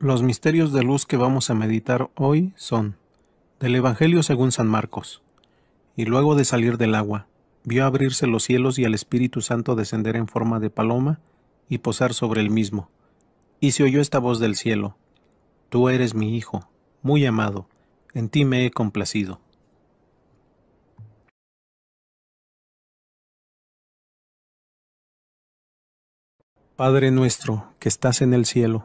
Los misterios de luz que vamos a meditar hoy son del Evangelio según San Marcos. Y luego de salir del agua, vio abrirse los cielos y al Espíritu Santo descender en forma de paloma y posar sobre el mismo. Y se oyó esta voz del cielo, Tú eres mi Hijo, muy amado, en ti me he complacido. Padre nuestro que estás en el cielo,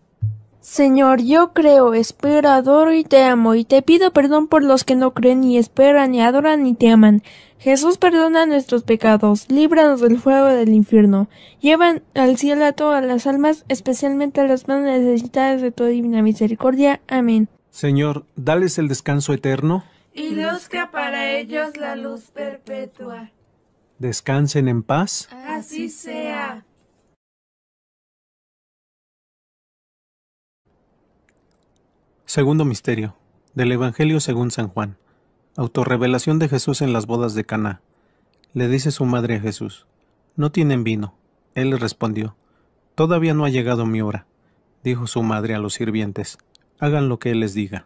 Señor, yo creo, espero, adoro y te amo, y te pido perdón por los que no creen, ni esperan, ni adoran, ni te aman. Jesús perdona nuestros pecados, líbranos del fuego del infierno, llevan al cielo a todas las almas, especialmente a las más necesitadas de tu divina misericordia. Amén. Señor, dales el descanso eterno. Y luzca para ellos la luz perpetua. Descansen en paz. Así sea. Segundo misterio del Evangelio según San Juan. Autorrevelación de Jesús en las bodas de Caná. Le dice su madre a Jesús: No tienen vino. Él le respondió: Todavía no ha llegado mi hora. Dijo su madre a los sirvientes: Hagan lo que él les diga.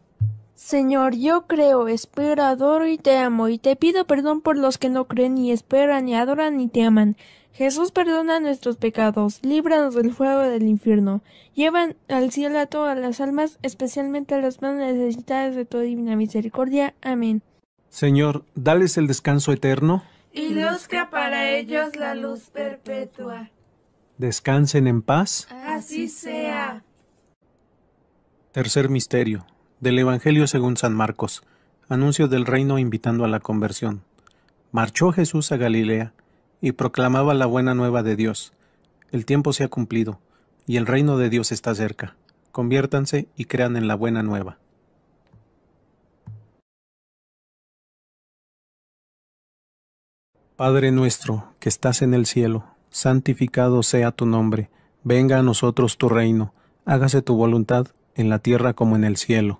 Señor, yo creo, espero, adoro y te amo, y te pido perdón por los que no creen, ni esperan, ni adoran, ni te aman. Jesús perdona nuestros pecados, líbranos del fuego del infierno. Llevan al cielo a todas las almas, especialmente a las más necesitadas de tu divina misericordia. Amén. Señor, dales el descanso eterno. Y luzca para ellos la luz perpetua. Descansen en paz. Así sea. Tercer misterio del Evangelio según San Marcos. Anuncio del reino invitando a la conversión. Marchó Jesús a Galilea y proclamaba la buena nueva de Dios. El tiempo se ha cumplido y el reino de Dios está cerca. Conviértanse y crean en la buena nueva. Padre nuestro, que estás en el cielo, santificado sea tu nombre, venga a nosotros tu reino, hágase tu voluntad en la tierra como en el cielo.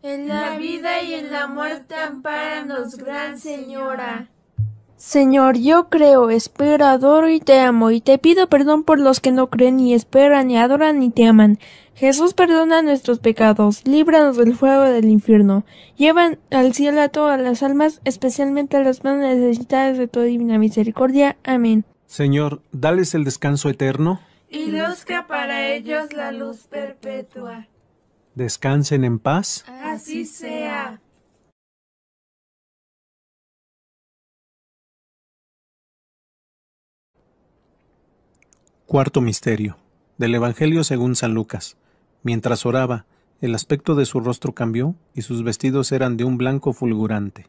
en la vida y en la muerte, ampáranos, Gran Señora. Señor, yo creo, espero, adoro y te amo, y te pido perdón por los que no creen, ni esperan, ni adoran, ni te aman. Jesús, perdona nuestros pecados, líbranos del fuego del infierno. Llevan al cielo a todas las almas, especialmente a las más necesitadas de tu divina misericordia. Amén. Señor, dales el descanso eterno. Y luzca para ellos la luz perpetua. Descansen en paz. Así sea. Cuarto Misterio del Evangelio según San Lucas. Mientras oraba, el aspecto de su rostro cambió y sus vestidos eran de un blanco fulgurante.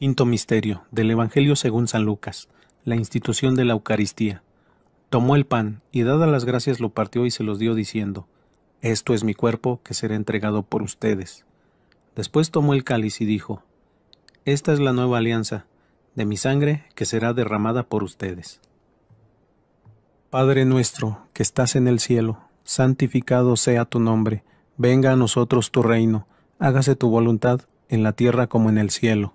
Quinto Misterio del Evangelio según San Lucas, la institución de la Eucaristía. Tomó el pan y dadas las gracias lo partió y se los dio diciendo, Esto es mi cuerpo que será entregado por ustedes. Después tomó el cáliz y dijo, Esta es la nueva alianza, de mi sangre que será derramada por ustedes. Padre nuestro que estás en el cielo, santificado sea tu nombre, venga a nosotros tu reino, hágase tu voluntad en la tierra como en el cielo.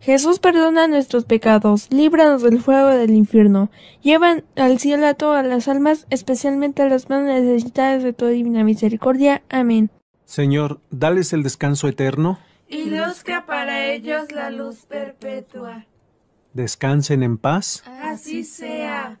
Jesús perdona nuestros pecados, líbranos del fuego del infierno, llevan al cielo a todas las almas, especialmente a las más necesitadas de tu divina misericordia. Amén. Señor, dales el descanso eterno. Y luzca para ellos la luz perpetua. Descansen en paz. Así sea.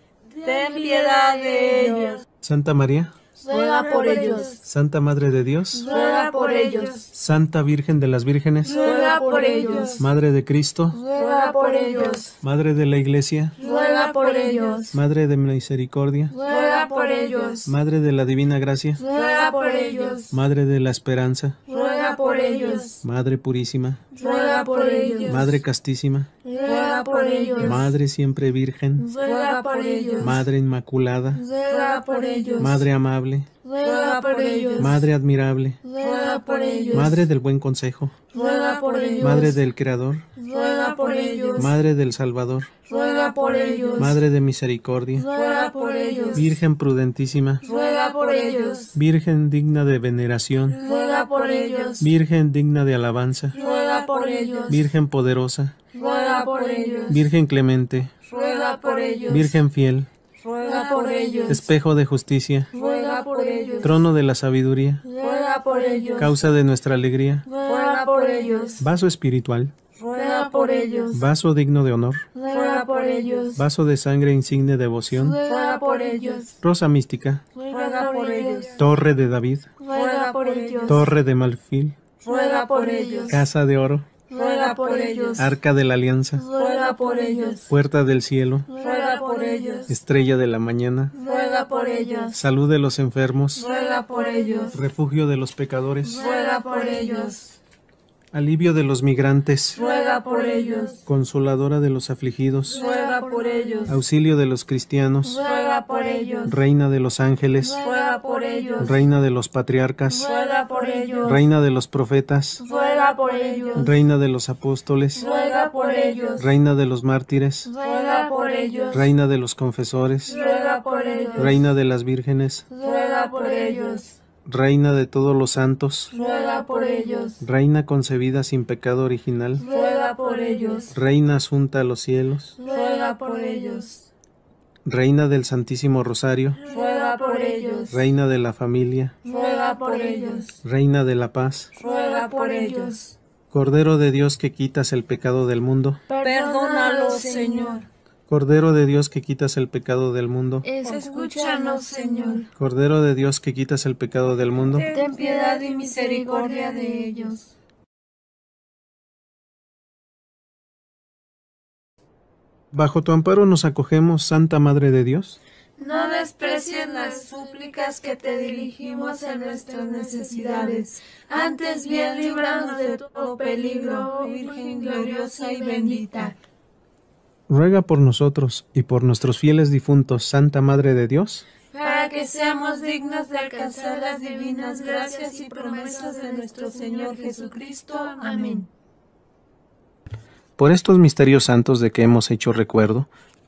piedad de ellos. Santa María, ruega por ellos. Santa Madre de Dios, ruega por ellos. Santa Virgen de las Vírgenes, Madre de Cristo, Madre de la Iglesia, Madre de Misericordia, por ellos. Madre de la Divina Gracia, Madre de la Esperanza, ruega por ellos. Madre Purísima, Madre Castísima, Madre siempre virgen, ruega por ellos. Madre inmaculada, Madre amable, Madre admirable, Madre del buen consejo, Madre del Creador, Madre del Salvador, Madre de misericordia, Virgen prudentísima, ruega por ellos. Virgen digna de veneración, ruega por ellos. Virgen digna de alabanza, ruega por ellos. Virgen poderosa, Virgen clemente, Virgen fiel, Espejo de justicia, Trono de la sabiduría, Causa de nuestra alegría, Vaso espiritual, Vaso digno de honor, Vaso de sangre insigne devoción, Rosa mística, Torre de David, Torre de Malfil, Casa de oro, Arca de la Alianza, Puerta del Cielo, por ellos. Estrella de la Mañana, por ellos. Salud de los enfermos, Refugio de los pecadores, por ellos. Alivio de los migrantes, por ellos. Consoladora de los afligidos, Auxilio de los cristianos, Reina de los ángeles, Reina de los patriarcas, Reina de los profetas, Reina de los apóstoles, Reina de los mártires, Reina de los confesores, Reina de las vírgenes, Reina de todos los santos, Reina concebida sin pecado original, Reina asunta a los cielos, Reina del Santísimo Rosario, Reina de la familia, por ellos. Reina de la paz, ruega por ellos. Cordero de Dios que quitas el pecado del mundo, perdónalos, Señor. Cordero de Dios que quitas el pecado del mundo, escúchanos, Señor. Cordero de Dios que quitas el pecado del mundo, ten piedad y misericordia de ellos. Bajo tu amparo nos acogemos, Santa Madre de Dios. No desprecien las súplicas que te dirigimos en nuestras necesidades. Antes bien, líbranos de todo peligro, oh Virgen gloriosa y bendita. Ruega por nosotros y por nuestros fieles difuntos, Santa Madre de Dios, para que seamos dignos de alcanzar las divinas gracias y promesas de nuestro Señor Jesucristo. Amén. Por estos misterios santos de que hemos hecho recuerdo,